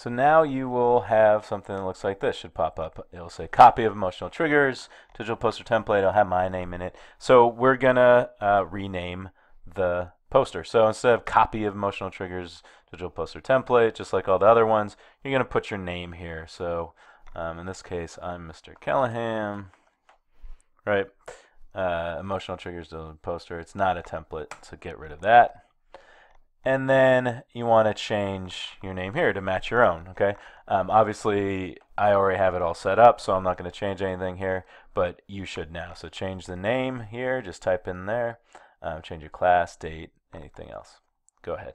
So now you will have something that looks like this should pop up. It'll say copy of emotional triggers, digital poster template. It'll have my name in it. So we're going to uh, rename the poster. So instead of copy of emotional triggers, digital poster template, just like all the other ones, you're going to put your name here. So um, in this case, I'm Mr. Callahan, right? Uh, emotional triggers digital poster. It's not a template, so get rid of that. And then you want to change your name here to match your own, okay? Um, obviously, I already have it all set up, so I'm not going to change anything here, but you should now. So change the name here, just type in there, um, change your class, date, anything else. Go ahead.